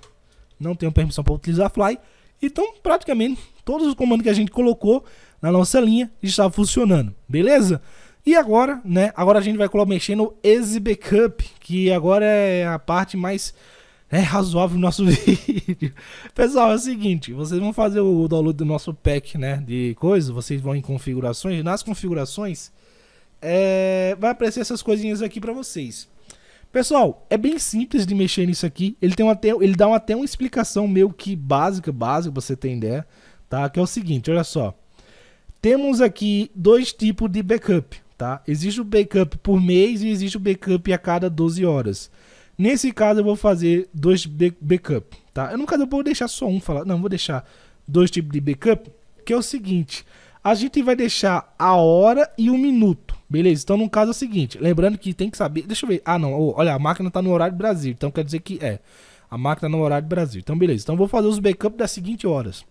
Não tenho permissão para utilizar fly. Então, praticamente, todos os comandos que a gente colocou na nossa linha está funcionando, beleza? E agora, né? Agora a gente vai mexer no Easy Backup, que agora é a parte mais é razoável o nosso (laughs) vídeo. Pessoal, é o seguinte, vocês vão fazer o download do nosso pack, né, de coisas vocês vão em configurações, nas configurações é, vai aparecer essas coisinhas aqui para vocês. Pessoal, é bem simples de mexer nisso aqui, ele, tem até, ele dá até uma explicação meio que básica, básica, pra você ter ideia, tá? Que é o seguinte, olha só. Temos aqui dois tipos de backup, tá? Existe o backup por mês e existe o backup a cada 12 horas. Nesse caso, eu vou fazer dois backup, tá? Eu, nunca caso, vou deixar só um falar. Não, vou deixar dois tipos de backup, que é o seguinte. A gente vai deixar a hora e o minuto, beleza? Então, no caso, é o seguinte. Lembrando que tem que saber... Deixa eu ver. Ah, não. Olha, a máquina tá no horário Brasil. Então, quer dizer que é. A máquina tá no horário Brasil. Então, beleza. Então, vou fazer os backups das seguintes horas.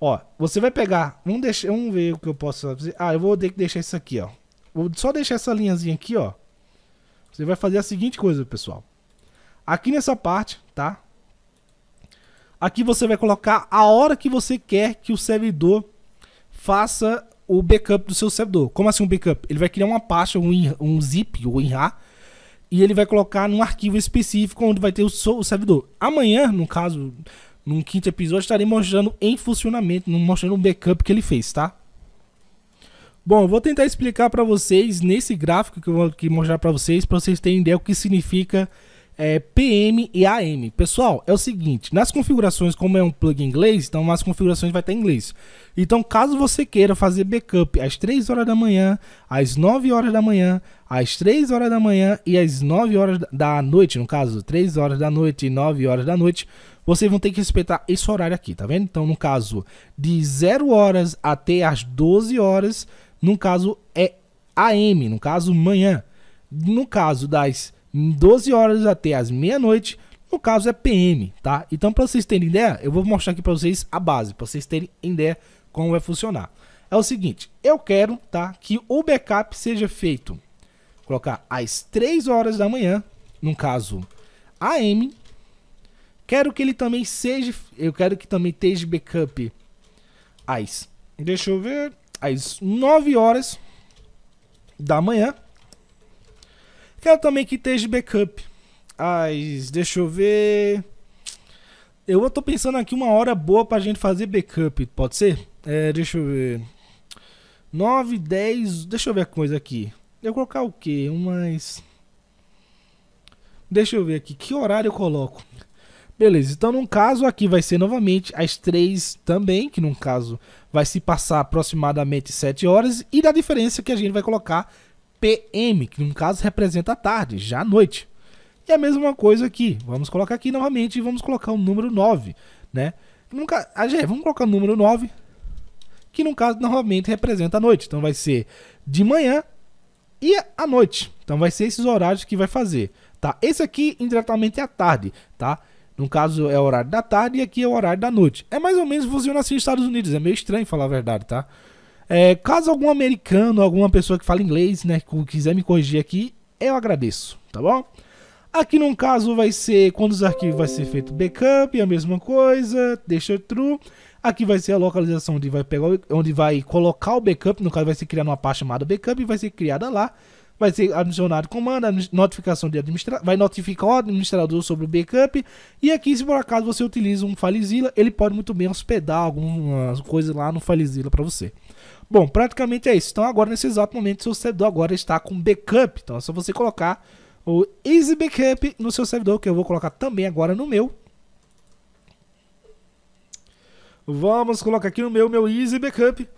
Ó, você vai pegar... Vamos, deixar, vamos ver o que eu posso fazer. Ah, eu vou ter que deixar isso aqui, ó. Vou só deixar essa linhazinha aqui, ó. Você vai fazer a seguinte coisa, pessoal. Aqui nessa parte, tá? Aqui você vai colocar a hora que você quer que o servidor faça o backup do seu servidor. Como assim um backup? Ele vai criar uma pasta, um, um zip ou um RAR, e ele vai colocar num arquivo específico onde vai ter o, seu, o servidor. Amanhã, no caso, num quinto episódio, estarei mostrando em funcionamento, mostrando o backup que ele fez, tá? Bom, eu vou tentar explicar para vocês nesse gráfico que eu vou mostrar para vocês, para vocês terem ideia o que significa é, PM e AM. Pessoal, é o seguinte, nas configurações, como é um plugin inglês, então as configurações vai estar em inglês. Então, caso você queira fazer backup às 3 horas da manhã, às 9 horas da manhã, às 3 horas da manhã e às 9 horas da noite, no caso, 3 horas da noite e 9 horas da noite, vocês vão ter que respeitar esse horário aqui, tá vendo? Então, no caso, de 0 horas até as 12 horas, no caso é AM, no caso manhã. No caso das 12 horas até as meia-noite, no caso é PM, tá? Então para vocês terem ideia, eu vou mostrar aqui para vocês a base, para vocês terem ideia como vai funcionar. É o seguinte, eu quero, tá, que o backup seja feito colocar às 3 horas da manhã, no caso AM. Quero que ele também seja, eu quero que também esteja backup às, deixa eu ver, às 9 horas da manhã. Quero também que esteja backup. As, deixa eu ver. Eu tô pensando aqui uma hora boa pra gente fazer backup, pode ser? É, deixa eu ver. 9, 10. Deixa eu ver a coisa aqui. Eu vou colocar o quê? Umas. Deixa eu ver aqui. Que horário eu coloco? Beleza, então num caso aqui vai ser novamente as 3 também, que num caso vai se passar aproximadamente 7 horas, e da diferença que a gente vai colocar PM, que no caso representa a tarde, já a noite. E a mesma coisa aqui. Vamos colocar aqui novamente e vamos colocar o número 9, né? Nunca, ah, vamos colocar o número 9, que no caso novamente representa a noite. Então vai ser de manhã e à noite. Então vai ser esses horários que vai fazer, tá? Esse aqui indiretamente é a tarde, tá? No caso é o horário da tarde e aqui é o horário da noite. É mais ou menos funciona assim nos Estados Unidos, é meio estranho falar a verdade, tá? É, caso algum americano, alguma pessoa que fala inglês, né, quiser me corrigir aqui, eu agradeço, tá bom? Aqui num caso vai ser quando os arquivos vai ser feito backup, é a mesma coisa, deixa true. Aqui vai ser a localização onde vai pegar, onde vai colocar o backup, no caso vai ser criar uma pasta chamada backup e vai ser criada lá vai ser adicionado comando, notificação de administrador, vai notificar o administrador sobre o backup. E aqui, se por acaso você utiliza um FileZilla, ele pode muito bem hospedar algumas coisas lá no FileZilla para você. Bom, praticamente é isso. Então agora, nesse exato momento, seu servidor agora está com backup. Então é só você colocar o Easy Backup no seu servidor, que eu vou colocar também agora no meu. Vamos colocar aqui no meu, meu Easy Backup.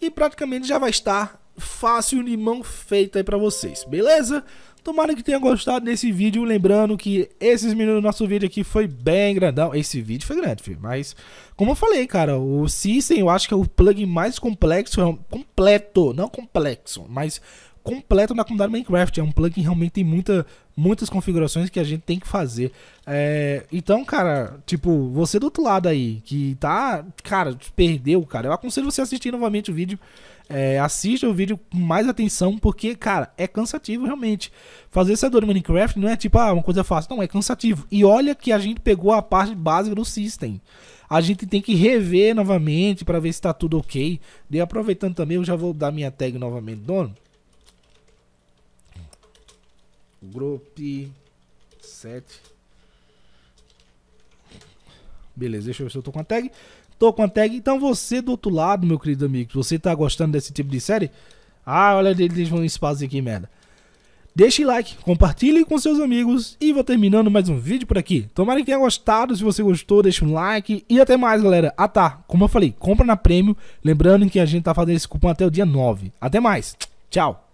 E praticamente já vai estar fácil limão feito aí pra vocês, beleza? Tomara que tenha gostado desse vídeo, lembrando que esses minutos do nosso vídeo aqui foi bem grandão, esse vídeo foi grande, filho, mas como eu falei, cara, o System eu acho que é o plugin mais complexo, é completo, não complexo, mas completo na comunidade Minecraft, é um plugin que realmente tem muita, muitas configurações que a gente tem que fazer. É, então, cara, tipo, você do outro lado aí, que tá, cara, perdeu, cara, eu aconselho você a assistir novamente o vídeo, é, assista o vídeo com mais atenção, porque, cara, é cansativo realmente. Fazer essa em Minecraft não é tipo, ah, uma coisa fácil. Não, é cansativo. E olha que a gente pegou a parte básica do System. A gente tem que rever novamente para ver se tá tudo ok. E aproveitando também, eu já vou dar minha tag novamente, dono. Group 7. Beleza, deixa eu ver se eu tô com a tag tô com a tag. Então você do outro lado, meu querido amigo, você tá gostando desse tipo de série? Ah, olha, eles vão espaço aqui, merda. Deixe like, compartilhe com seus amigos e vou terminando mais um vídeo por aqui. Tomara que tenha gostado, se você gostou, deixa um like e até mais, galera. Ah tá, como eu falei, compra na Prêmio, lembrando que a gente tá fazendo esse cupom até o dia 9. Até mais, tchau!